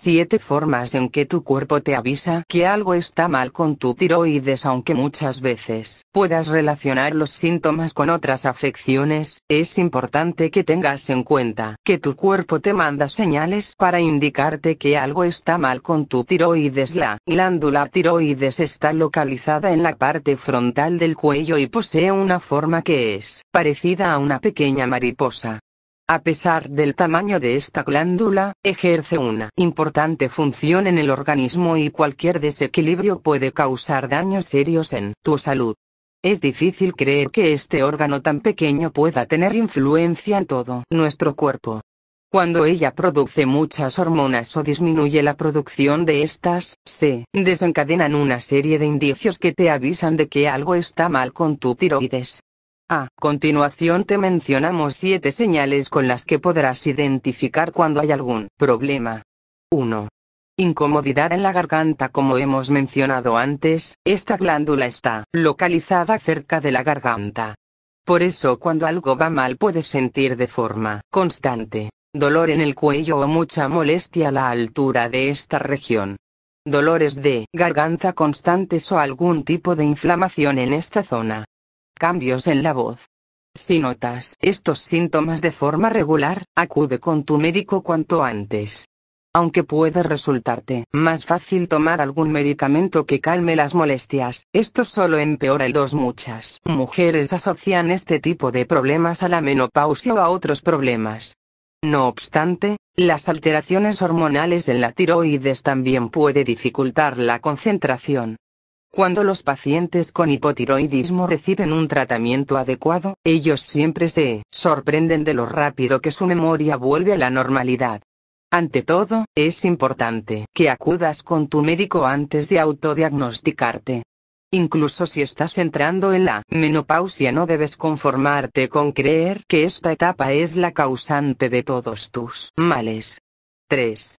Siete formas en que tu cuerpo te avisa que algo está mal con tu tiroides aunque muchas veces puedas relacionar los síntomas con otras afecciones, es importante que tengas en cuenta que tu cuerpo te manda señales para indicarte que algo está mal con tu tiroides. La glándula tiroides está localizada en la parte frontal del cuello y posee una forma que es parecida a una pequeña mariposa. A pesar del tamaño de esta glándula, ejerce una importante función en el organismo y cualquier desequilibrio puede causar daños serios en tu salud. Es difícil creer que este órgano tan pequeño pueda tener influencia en todo nuestro cuerpo. Cuando ella produce muchas hormonas o disminuye la producción de estas, se desencadenan una serie de indicios que te avisan de que algo está mal con tu tiroides. A continuación te mencionamos siete señales con las que podrás identificar cuando hay algún problema. 1. Incomodidad en la garganta Como hemos mencionado antes, esta glándula está localizada cerca de la garganta. Por eso cuando algo va mal puedes sentir de forma constante, dolor en el cuello o mucha molestia a la altura de esta región. Dolores de garganta constantes o algún tipo de inflamación en esta zona cambios en la voz. Si notas estos síntomas de forma regular, acude con tu médico cuanto antes. Aunque puede resultarte más fácil tomar algún medicamento que calme las molestias, esto solo empeora el dos. Muchas mujeres asocian este tipo de problemas a la menopausia o a otros problemas. No obstante, las alteraciones hormonales en la tiroides también puede dificultar la concentración, cuando los pacientes con hipotiroidismo reciben un tratamiento adecuado, ellos siempre se sorprenden de lo rápido que su memoria vuelve a la normalidad. Ante todo, es importante que acudas con tu médico antes de autodiagnosticarte. Incluso si estás entrando en la menopausia no debes conformarte con creer que esta etapa es la causante de todos tus males. 3.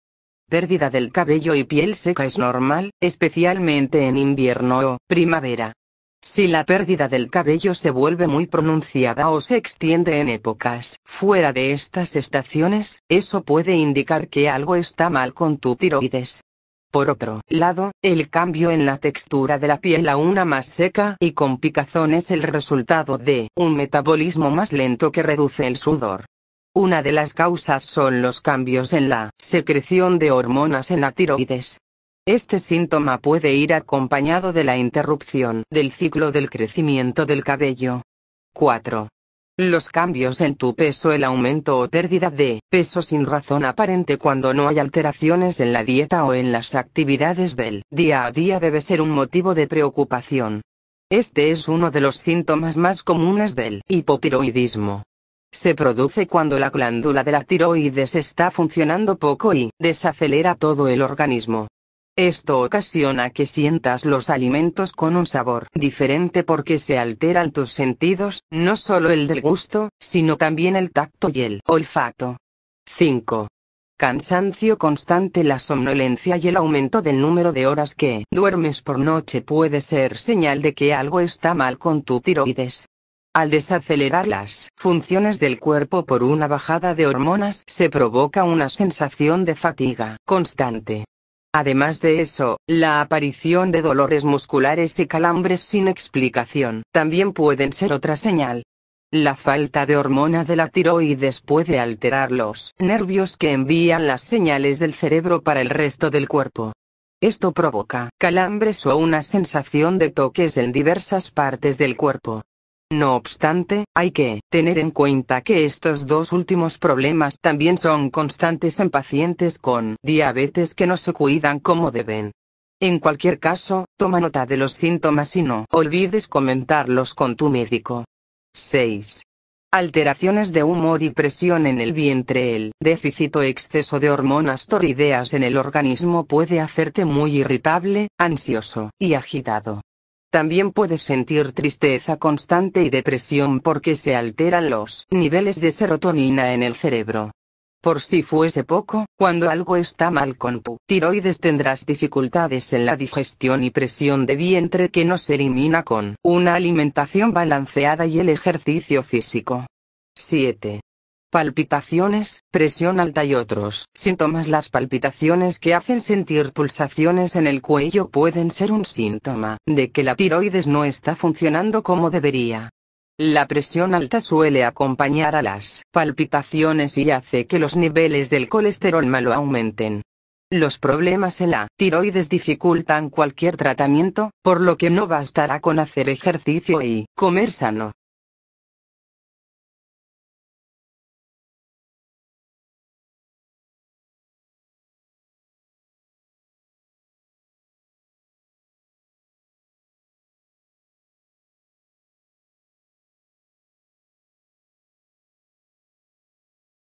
Pérdida del cabello y piel seca es normal, especialmente en invierno o primavera. Si la pérdida del cabello se vuelve muy pronunciada o se extiende en épocas fuera de estas estaciones, eso puede indicar que algo está mal con tu tiroides. Por otro lado, el cambio en la textura de la piel a una más seca y con picazón es el resultado de un metabolismo más lento que reduce el sudor, una de las causas son los cambios en la secreción de hormonas en la tiroides. Este síntoma puede ir acompañado de la interrupción del ciclo del crecimiento del cabello. 4. Los cambios en tu peso El aumento o pérdida de peso sin razón aparente cuando no hay alteraciones en la dieta o en las actividades del día a día debe ser un motivo de preocupación. Este es uno de los síntomas más comunes del hipotiroidismo. Se produce cuando la glándula de la tiroides está funcionando poco y desacelera todo el organismo. Esto ocasiona que sientas los alimentos con un sabor diferente porque se alteran tus sentidos, no solo el del gusto, sino también el tacto y el olfato. 5. Cansancio constante La somnolencia y el aumento del número de horas que duermes por noche puede ser señal de que algo está mal con tu tiroides. Al desacelerar las funciones del cuerpo por una bajada de hormonas se provoca una sensación de fatiga constante. Además de eso, la aparición de dolores musculares y calambres sin explicación también pueden ser otra señal. La falta de hormona de la tiroides puede alterar los nervios que envían las señales del cerebro para el resto del cuerpo. Esto provoca calambres o una sensación de toques en diversas partes del cuerpo. No obstante, hay que tener en cuenta que estos dos últimos problemas también son constantes en pacientes con diabetes que no se cuidan como deben. En cualquier caso, toma nota de los síntomas y no olvides comentarlos con tu médico. 6. Alteraciones de humor y presión en el vientre. El déficit o exceso de hormonas torideas en el organismo puede hacerte muy irritable, ansioso y agitado. También puedes sentir tristeza constante y depresión porque se alteran los niveles de serotonina en el cerebro. Por si fuese poco, cuando algo está mal con tu tiroides tendrás dificultades en la digestión y presión de vientre que no se elimina con una alimentación balanceada y el ejercicio físico. 7 palpitaciones, presión alta y otros síntomas. Las palpitaciones que hacen sentir pulsaciones en el cuello pueden ser un síntoma de que la tiroides no está funcionando como debería. La presión alta suele acompañar a las palpitaciones y hace que los niveles del colesterol malo aumenten. Los problemas en la tiroides dificultan cualquier tratamiento, por lo que no bastará con hacer ejercicio y comer sano.